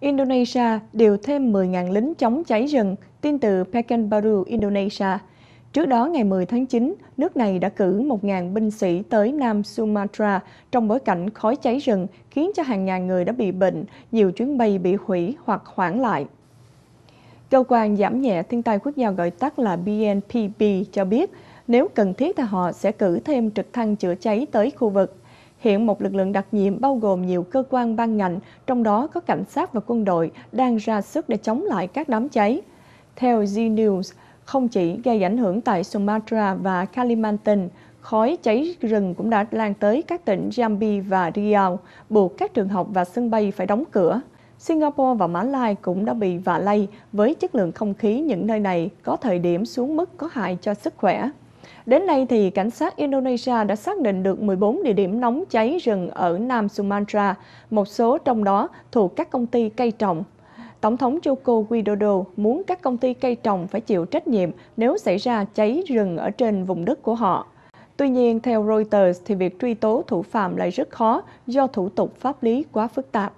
Indonesia điều thêm 10.000 lính chống cháy rừng, tin từ Pekanbaru, Indonesia. Trước đó, ngày 10 tháng 9, nước này đã cử 1.000 binh sĩ tới Nam Sumatra trong bối cảnh khói cháy rừng khiến cho hàng ngàn người đã bị bệnh, nhiều chuyến bay bị hủy hoặc hoãn lại. Cơ quan giảm nhẹ thiên tai quốc gia gọi tắt là BNPB cho biết, nếu cần thiết thì họ sẽ cử thêm trực thăng chữa cháy tới khu vực. Hiện một lực lượng đặc nhiệm bao gồm nhiều cơ quan ban ngành, trong đó có cảnh sát và quân đội đang ra sức để chống lại các đám cháy. Theo Z News, không chỉ gây ảnh hưởng tại Sumatra và Kalimantan, khói cháy rừng cũng đã lan tới các tỉnh Jambi và Riau, buộc các trường học và sân bay phải đóng cửa. Singapore và Mã Lai cũng đã bị vạ lây với chất lượng không khí những nơi này có thời điểm xuống mức có hại cho sức khỏe. Đến nay, thì cảnh sát Indonesia đã xác định được 14 địa điểm nóng cháy rừng ở Nam Sumatra, một số trong đó thuộc các công ty cây trồng. Tổng thống Joko Widodo muốn các công ty cây trồng phải chịu trách nhiệm nếu xảy ra cháy rừng ở trên vùng đất của họ. Tuy nhiên, theo Reuters thì việc truy tố thủ phạm lại rất khó do thủ tục pháp lý quá phức tạp.